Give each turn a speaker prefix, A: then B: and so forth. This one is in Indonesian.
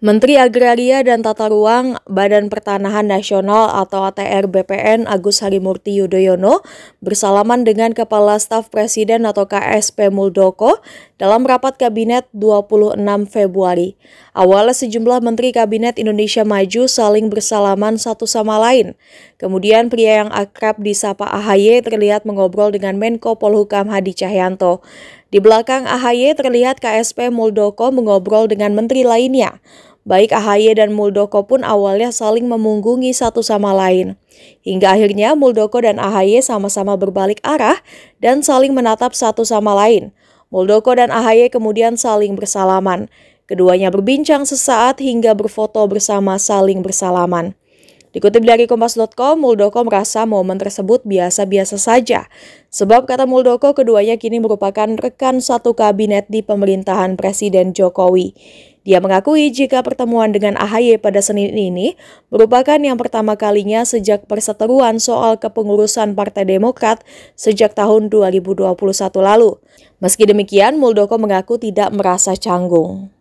A: Menteri Agraria dan Tata Ruang Badan Pertanahan Nasional atau ATR BPN Agus Harimurti Yudhoyono bersalaman dengan Kepala Staf Presiden atau KSP Muldoko dalam rapat kabinet 26 Februari. Awalnya sejumlah menteri kabinet Indonesia Maju saling bersalaman satu sama lain. Kemudian pria yang akrab disapa AHY terlihat mengobrol dengan Menko Polhukam Hadi Cahyanto. Di belakang AHY terlihat KSP Muldoko mengobrol dengan menteri lainnya. Baik AHY dan Muldoko pun awalnya saling memunggungi satu sama lain. Hingga akhirnya Muldoko dan AHY sama-sama berbalik arah dan saling menatap satu sama lain. Muldoko dan AHY kemudian saling bersalaman. Keduanya berbincang sesaat hingga berfoto bersama saling bersalaman. Dikutip dari Kompas.com, Muldoko merasa momen tersebut biasa-biasa saja. Sebab kata Muldoko, keduanya kini merupakan rekan satu kabinet di pemerintahan Presiden Jokowi. Dia mengakui jika pertemuan dengan AHY pada Senin ini merupakan yang pertama kalinya sejak perseteruan soal kepengurusan Partai Demokrat sejak tahun 2021 lalu. Meski demikian, Muldoko mengaku tidak merasa canggung.